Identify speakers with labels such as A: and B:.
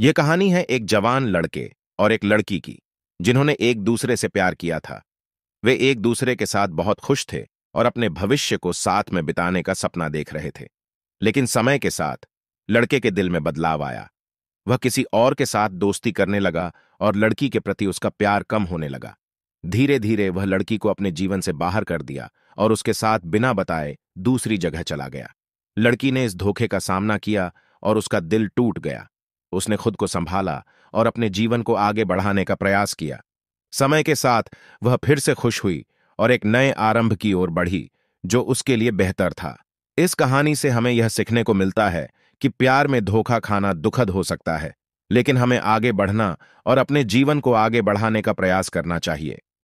A: यह कहानी है एक जवान लड़के और एक लड़की की जिन्होंने एक दूसरे से प्यार किया था वे एक दूसरे के साथ बहुत खुश थे और अपने भविष्य को साथ में बिताने का सपना देख रहे थे लेकिन समय के साथ लड़के के दिल में बदलाव आया वह किसी और के साथ दोस्ती करने लगा और लड़की के प्रति उसका प्यार कम होने लगा धीरे धीरे वह लड़की को अपने जीवन से बाहर कर दिया और उसके साथ बिना बताए दूसरी जगह चला गया लड़की ने इस धोखे का सामना किया और उसका दिल टूट गया उसने खुद को संभाला और अपने जीवन को आगे बढ़ाने का प्रयास किया समय के साथ वह फिर से खुश हुई और एक नए आरंभ की ओर बढ़ी जो उसके लिए बेहतर था इस कहानी से हमें यह सीखने को मिलता है कि प्यार में धोखा खाना दुखद हो सकता है लेकिन हमें आगे बढ़ना और अपने जीवन को आगे बढ़ाने का प्रयास करना चाहिए